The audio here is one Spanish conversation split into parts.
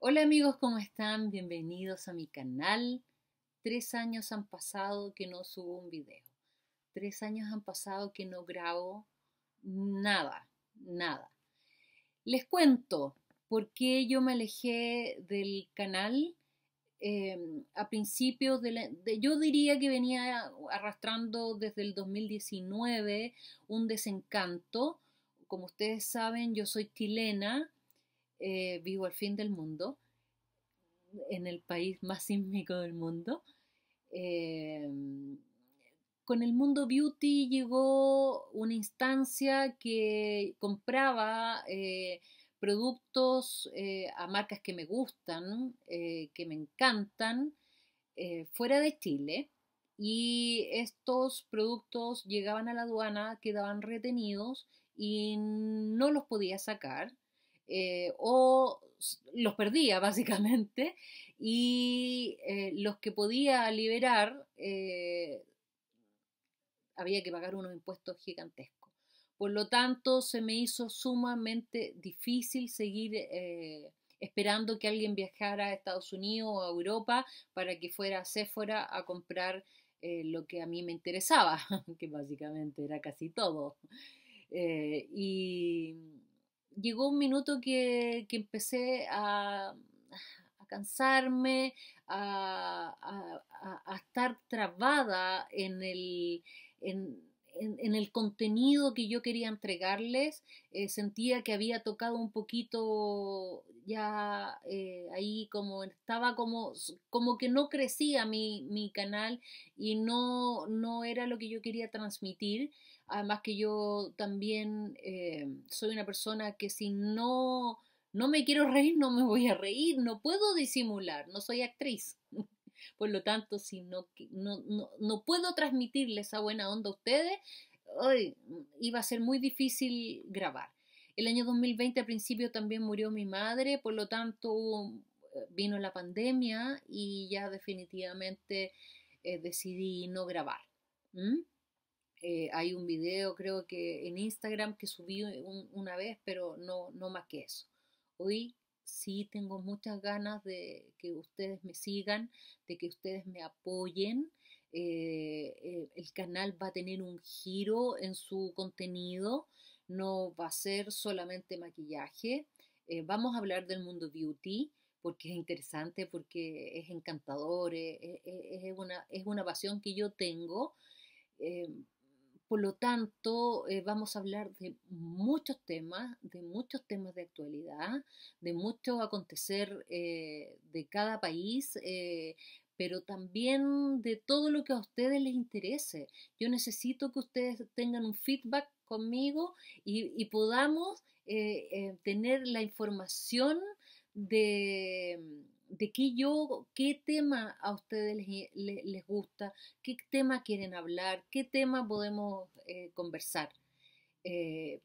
Hola amigos, ¿cómo están? Bienvenidos a mi canal. Tres años han pasado que no subo un video. Tres años han pasado que no grabo nada, nada. Les cuento por qué yo me alejé del canal em, a principios de, la, Yo diría que venía arrastrando desde el 2019 un desencanto. Como ustedes saben, yo soy chilena eh, vivo al fin del mundo, en el país más sísmico del mundo. Eh, con el mundo beauty llegó una instancia que compraba eh, productos a marcas que me gustan, que me encantan, fuera de Chile. Y estos productos llegaban a la aduana, quedaban retenidos y no los podía sacar eh, o los perdía básicamente y eh, los que podía liberar eh, había que pagar unos impuestos gigantescos. Por lo tanto, se me hizo sumamente difícil seguir esperando que alguien viajara a Estados Unidos o a Europa para que fuera a Sephora a comprar lo que a mí me interesaba, que básicamente era casi todo. y llegó un minuto que, empecé a, cansarme, a, estar trabada en el, en, el contenido que yo quería entregarles. Eh, sentía que había tocado un poquito ya eh, ahí como estaba como, como que no crecía mi, mi canal y no, no era lo que yo quería transmitir. Además que yo también eh, soy una persona que si no, no me quiero reír, no me voy a reír, no puedo disimular, no soy actriz. Por lo tanto, si no, no, no, no puedo transmitirle esa buena onda a ustedes, hoy iba a ser muy difícil grabar. El año 2020 al principio también murió mi madre, por lo tanto eh, vino la pandemia y ya definitivamente eh, decidí no grabar. Eh, hay un video, creo que en Instagram, que subí una vez, pero no, no más que eso. Hoy sí tengo muchas ganas de que ustedes me sigan, de que ustedes me apoyen. Eh, eh, el canal va a tener un giro en su contenido, no va a ser solamente maquillaje. vamos a hablar del mundo beauty porque es interesante, porque es encantador, es, una, es una pasión que yo tengo. Por lo tanto, eh, vamos a hablar de muchos temas, de muchos temas de actualidad, de mucho acontecer eh, de cada país, eh, pero también de todo lo que a ustedes les interese. Yo necesito que ustedes tengan un feedback conmigo y podamos tener la información de de qué yo, qué tema a ustedes les, gusta, qué tema quieren hablar, qué tema podemos eh, conversar. Eh,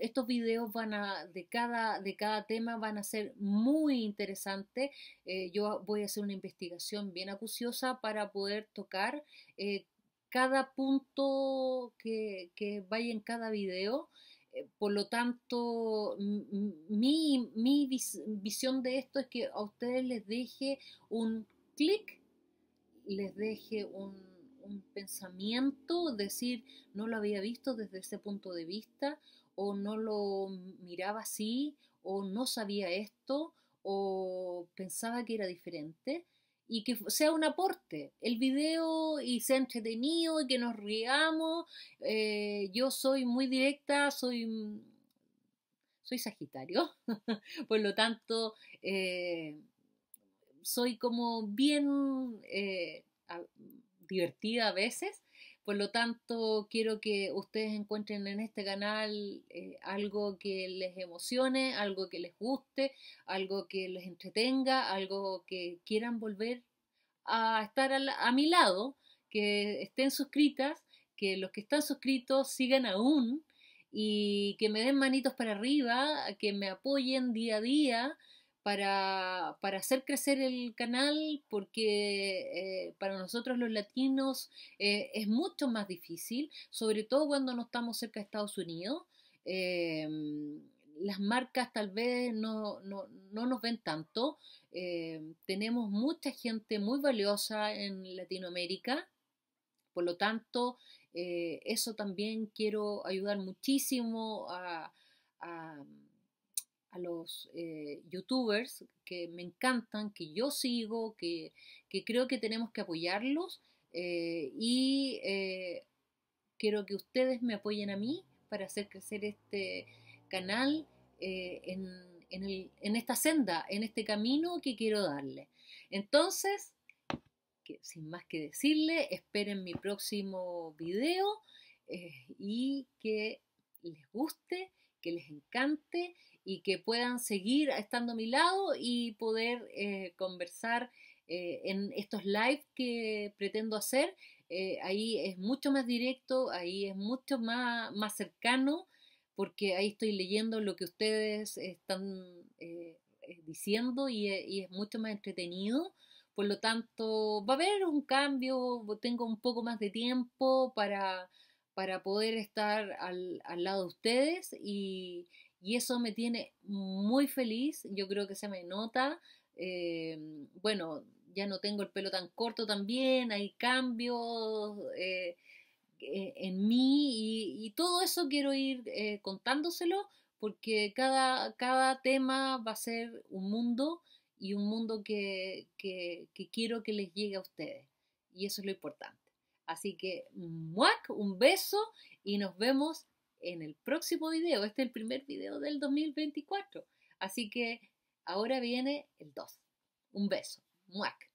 estos videos van a, de cada, de cada tema van a ser muy interesantes. Eh, yo voy a hacer una investigación bien acuciosa para poder tocar cada punto que, que vaya en cada video. Eh, por lo tanto, mi, visión de esto es que a ustedes les deje un clic, les deje un, un pensamiento, decir, no lo había visto desde ese punto de vista, o no lo miraba así, o no sabía esto, o pensaba que era diferente y que sea un aporte el video y sea entretenido y que nos riamos. Eh, yo soy muy directa, soy, mm, soy Sagitario, por lo tanto, eh, soy como bien eh, divertida a veces por lo tanto, quiero que ustedes encuentren en este canal eh, algo que les emocione, algo que les guste, algo que les entretenga, algo que quieran volver a estar a mi lado, que estén suscritas, que los que están suscritos sigan aún y que me den manitos para arriba, que me apoyen día a día para, hacer crecer el canal, porque eh, para nosotros los latinos eh, es mucho más difícil, sobre todo cuando no estamos cerca de Estados Unidos. Eh, las marcas tal vez no, nos ven tanto. tenemos mucha gente muy valiosa en Latinoamérica, por lo tanto, eso también quiero ayudar muchísimo a a los eh, youtubers que me encantan, que yo sigo, que, creo que tenemos que apoyarlos eh, y eh, quiero que ustedes me apoyen a mí para hacer crecer este canal en, esta senda, en este camino que quiero darle. Entonces, sin más que decirle, esperen mi próximo video y que les guste que les encante y que puedan seguir estando a mi lado y poder eh, conversar eh, en estos live que pretendo hacer. Eh, ahí es mucho más directo, ahí es mucho más, más cercano, porque ahí estoy leyendo lo que ustedes están diciendo y, es mucho más entretenido. Por lo tanto, va a haber un cambio, tengo un poco más de tiempo para para poder estar al, lado de ustedes y, eso me tiene muy feliz, yo creo que se me nota. Eh, bueno, ya no tengo el pelo tan corto también, hay cambios eh, eh, en mí y, todo eso quiero ir contándoselo porque cada, cada tema va a ser un mundo y un mundo que, que quiero que les llegue a ustedes y eso es lo importante. Así que, muac, un beso y nos vemos en el próximo video. Este es el primer video del 2024. Así que ahora viene el 2. Un beso. Muac.